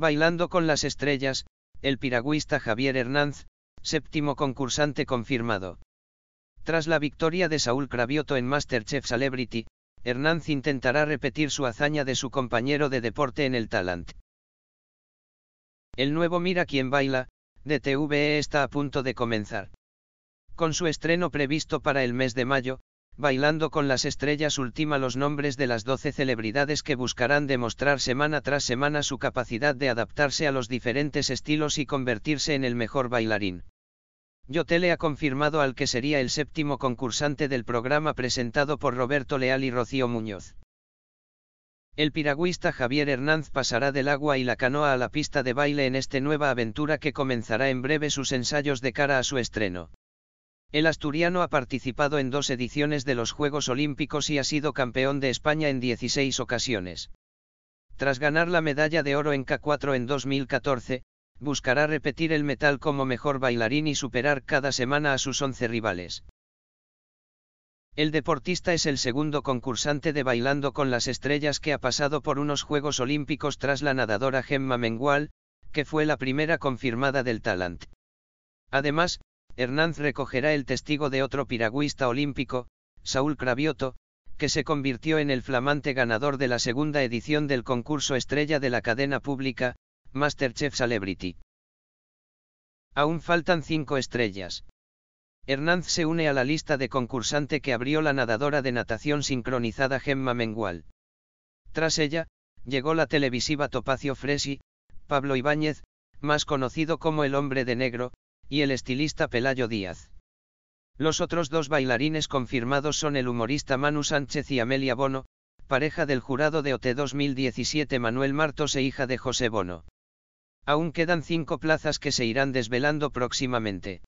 Bailando con las estrellas, el piragüista Javier Hernández, séptimo concursante confirmado. Tras la victoria de Saúl Cravioto en Masterchef Celebrity, Hernández intentará repetir su hazaña de su compañero de deporte en el Talent. El nuevo Mira quien baila, de TVE está a punto de comenzar. Con su estreno previsto para el mes de mayo, Bailando con las Estrellas ultima los nombres de las 12 celebridades que buscarán demostrar semana tras semana su capacidad de adaptarse a los diferentes estilos y convertirse en el mejor bailarín. Yotele ha confirmado al que sería el séptimo concursante del programa presentado por Roberto Leal y Rocío Muñoz. El piragüista Javier Hernández pasará del agua y la canoa a la pista de baile en esta nueva aventura que comenzará en breve sus ensayos de cara a su estreno. El asturiano ha participado en dos ediciones de los Juegos Olímpicos y ha sido campeón de España en 16 ocasiones. Tras ganar la medalla de oro en K4 en 2014, buscará repetir el metal como mejor bailarín y superar cada semana a sus 11 rivales. El deportista es el segundo concursante de Bailando con las Estrellas que ha pasado por unos Juegos Olímpicos tras la nadadora Gemma Mengual, que fue la primera confirmada del talent. Además, Hernánz recogerá el testigo de otro piragüista olímpico, Saúl Cravioto, que se convirtió en el flamante ganador de la segunda edición del concurso estrella de la cadena pública, Masterchef Celebrity. Aún faltan cinco estrellas. Hernán se une a la lista de concursante que abrió la nadadora de natación sincronizada Gemma Mengual. Tras ella, llegó la televisiva Topacio Fresi, Pablo Ibáñez, más conocido como el hombre de negro, y el estilista Pelayo Díaz. Los otros dos bailarines confirmados son el humorista Manu Sánchez y Amelia Bono, pareja del jurado de OT 2017 Manuel Martos e hija de José Bono. Aún quedan cinco plazas que se irán desvelando próximamente.